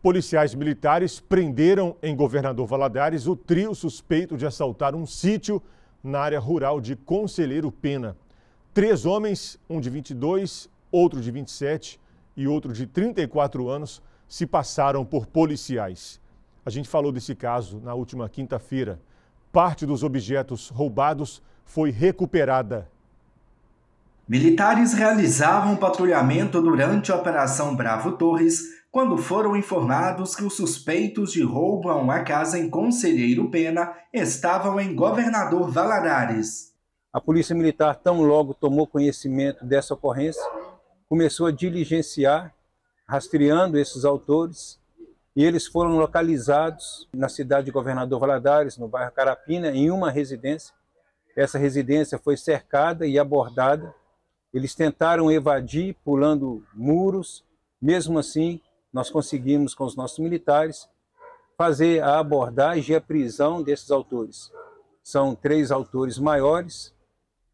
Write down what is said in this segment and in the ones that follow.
Policiais militares prenderam em Governador Valadares o trio suspeito de assaltar um sítio na área rural de Conselheiro Pena. Três homens, um de 22, outro de 27 e outro de 34 anos, se passaram por policiais. A gente falou desse caso na última quinta-feira. Parte dos objetos roubados foi recuperada. Militares realizavam patrulhamento durante a Operação Bravo Torres quando foram informados que os suspeitos de roubo a uma casa em Conselheiro Pena estavam em Governador Valadares. A Polícia Militar, tão logo tomou conhecimento dessa ocorrência, começou a diligenciar, rastreando esses autores, e eles foram localizados na cidade de Governador Valadares, no bairro Carapina, em uma residência. Essa residência foi cercada e abordada. Eles tentaram evadir pulando muros, mesmo assim, nós conseguimos, com os nossos militares, fazer a abordagem e a prisão desses autores. São três autores maiores,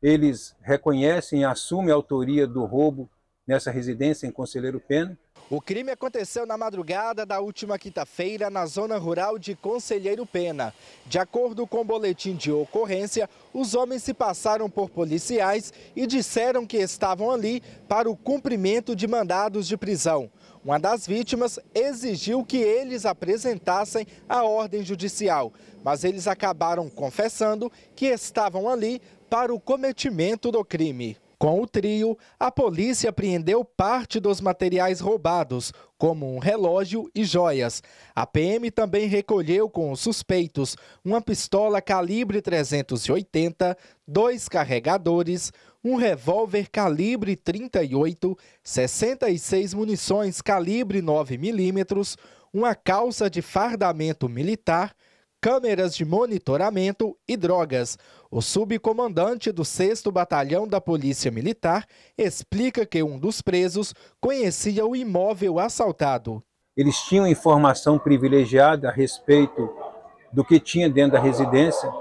eles reconhecem e assumem a autoria do roubo nessa residência em Conselheiro Pena, o crime aconteceu na madrugada da última quinta-feira na zona rural de Conselheiro Pena. De acordo com o boletim de ocorrência, os homens se passaram por policiais e disseram que estavam ali para o cumprimento de mandados de prisão. Uma das vítimas exigiu que eles apresentassem a ordem judicial, mas eles acabaram confessando que estavam ali para o cometimento do crime. Com o trio, a polícia apreendeu parte dos materiais roubados, como um relógio e joias. A PM também recolheu com os suspeitos uma pistola calibre 380, dois carregadores, um revólver calibre 38, 66 munições calibre 9 milímetros, uma calça de fardamento militar, câmeras de monitoramento e drogas. O subcomandante do 6 Batalhão da Polícia Militar explica que um dos presos conhecia o imóvel assaltado. Eles tinham informação privilegiada a respeito do que tinha dentro da residência.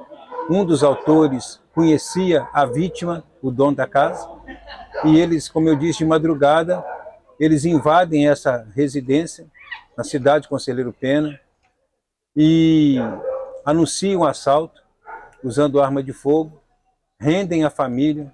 Um dos autores conhecia a vítima, o dono da casa, e eles, como eu disse, de madrugada, eles invadem essa residência na cidade de Conselheiro Pena e anunciam o assalto usando arma de fogo, rendem a família.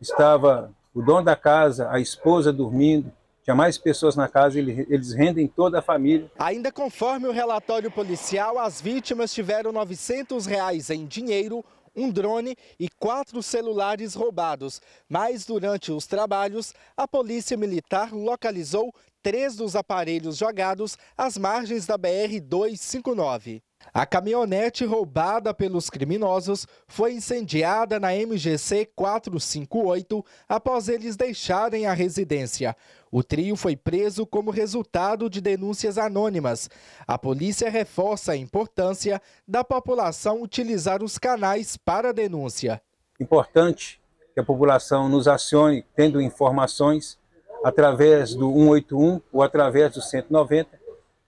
Estava o dono da casa, a esposa dormindo, tinha mais pessoas na casa, eles rendem toda a família. Ainda conforme o relatório policial, as vítimas tiveram 900 reais em dinheiro, um drone e quatro celulares roubados. Mas durante os trabalhos, a polícia militar localizou três dos aparelhos jogados às margens da BR-259. A caminhonete roubada pelos criminosos foi incendiada na MGC 458 após eles deixarem a residência. O trio foi preso como resultado de denúncias anônimas. A polícia reforça a importância da população utilizar os canais para denúncia. Importante que a população nos acione tendo informações através do 181 ou através do 190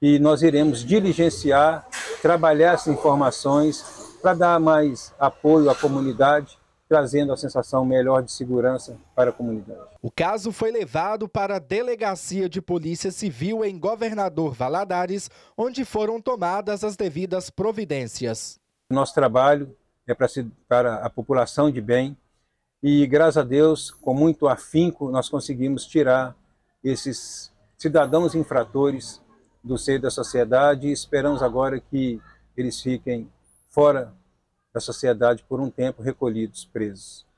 e nós iremos diligenciar trabalhar essas informações para dar mais apoio à comunidade trazendo a sensação melhor de segurança para a comunidade. O caso foi levado para a Delegacia de Polícia Civil em Governador Valadares, onde foram tomadas as devidas providências. Nosso trabalho é para, se, para a população de bem e, graças a Deus, com muito afinco, nós conseguimos tirar esses cidadãos infratores do seio da sociedade e esperamos agora que eles fiquem fora da sociedade por um tempo, recolhidos, presos.